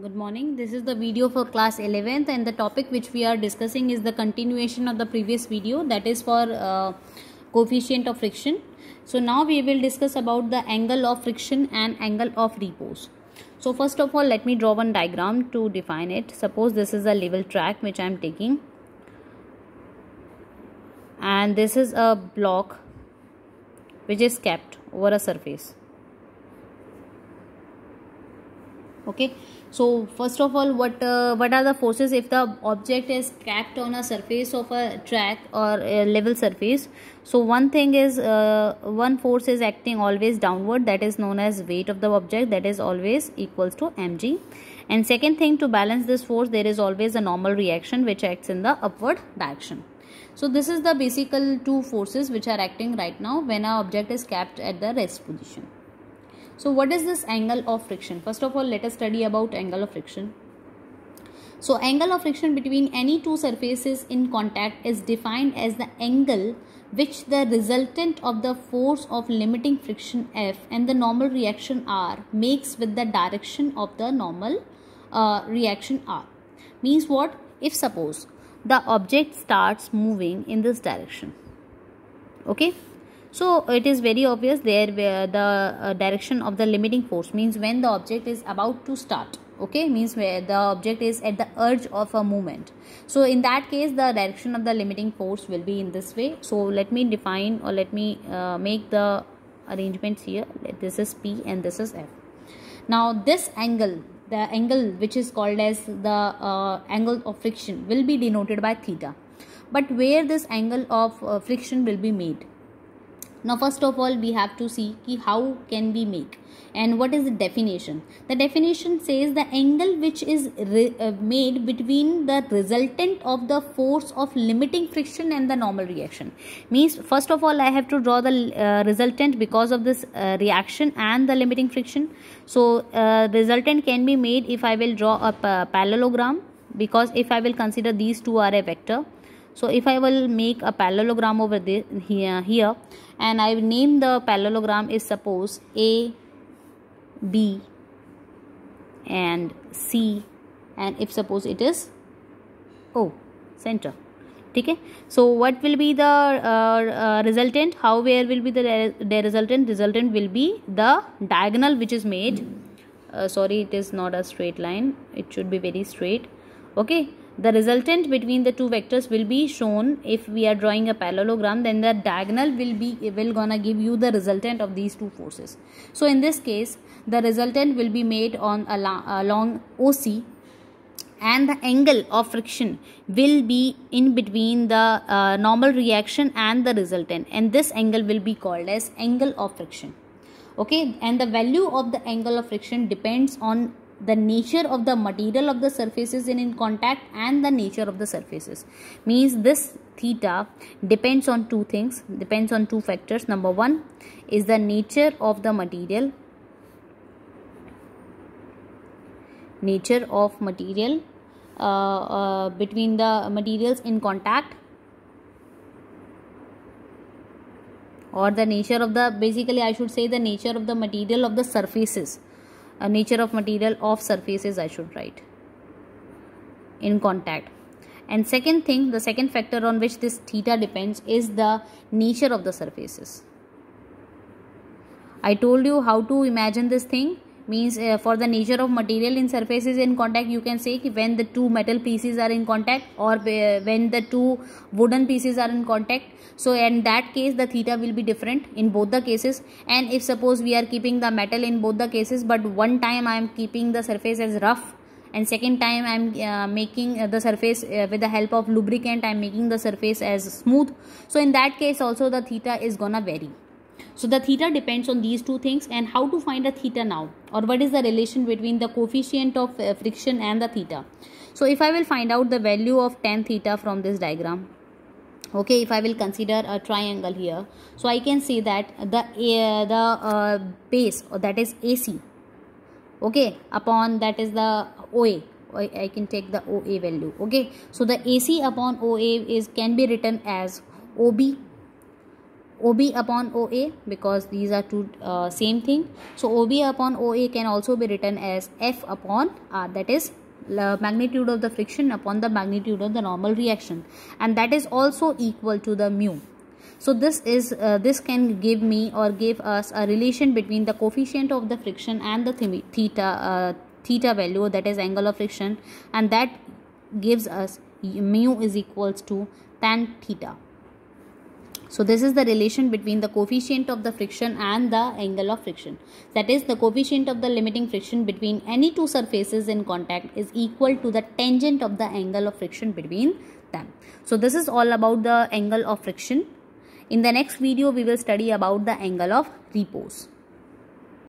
good morning this is the video for class 11th and the topic which we are discussing is the continuation of the previous video that is for uh, coefficient of friction so now we will discuss about the angle of friction and angle of repose so first of all let me draw one diagram to define it suppose this is a level track which i am taking and this is a block which is kept over a surface okay so first of all what uh, what are the forces if the object is cracked on a surface of a track or a level surface so one thing is uh, one force is acting always downward that is known as weight of the object that is always equals to mg and second thing to balance this force there is always a normal reaction which acts in the upward direction so this is the basical two forces which are acting right now when a object is kept at the rest position so what is this angle of friction? First of all, let us study about angle of friction. So angle of friction between any two surfaces in contact is defined as the angle which the resultant of the force of limiting friction F and the normal reaction R makes with the direction of the normal uh, reaction R. Means what? If suppose the object starts moving in this direction. Okay so it is very obvious there where the uh, direction of the limiting force means when the object is about to start okay means where the object is at the urge of a movement so in that case the direction of the limiting force will be in this way so let me define or let me uh, make the arrangements here this is p and this is f now this angle the angle which is called as the uh, angle of friction will be denoted by theta but where this angle of uh, friction will be made now first of all we have to see ki how can we make and what is the definition the definition says the angle which is uh, made between the resultant of the force of limiting friction and the normal reaction means first of all i have to draw the uh, resultant because of this uh, reaction and the limiting friction so uh, resultant can be made if i will draw a uh, parallelogram because if i will consider these two are a vector so if i will make a parallelogram over this here here and i name the parallelogram is suppose a b and c and if suppose it is o center okay so what will be the uh, uh, resultant how where will be the, the resultant resultant will be the diagonal which is made uh, sorry it is not a straight line it should be very straight okay the resultant between the two vectors will be shown if we are drawing a parallelogram then the diagonal will be will gonna give you the resultant of these two forces so in this case the resultant will be made on along oc and the angle of friction will be in between the uh, normal reaction and the resultant and this angle will be called as angle of friction okay and the value of the angle of friction depends on the nature of the material of the surfaces in, in contact and the nature of the surfaces means this theta depends on two things depends on two factors number one is the nature of the material nature of material uh, uh, between the materials in contact or the nature of the basically i should say the nature of the material of the surfaces uh, nature of material of surfaces I should write in contact and second thing the second factor on which this theta depends is the nature of the surfaces I told you how to imagine this thing means uh, for the nature of material in surfaces in contact you can say when the two metal pieces are in contact or uh, when the two wooden pieces are in contact so in that case the theta will be different in both the cases and if suppose we are keeping the metal in both the cases but one time I am keeping the surface as rough and second time i'm uh, making uh, the surface uh, with the help of lubricant i'm making the surface as smooth so in that case also the theta is gonna vary so the theta depends on these two things and how to find a theta now or what is the relation between the coefficient of uh, friction and the theta. So if I will find out the value of tan theta from this diagram okay if I will consider a triangle here so I can see that the uh, the uh, base or that is AC okay upon that is the OA I, I can take the OA value okay so the AC upon OA is can be written as OB OB upon OA because these are two uh, same thing. So OB upon OA can also be written as F upon R uh, that is magnitude of the friction upon the magnitude of the normal reaction and that is also equal to the mu. So this is uh, this can give me or give us a relation between the coefficient of the friction and the theta uh, theta value that is angle of friction and that gives us mu is equals to tan theta. So this is the relation between the coefficient of the friction and the angle of friction. That is the coefficient of the limiting friction between any two surfaces in contact is equal to the tangent of the angle of friction between them. So this is all about the angle of friction. In the next video we will study about the angle of repose.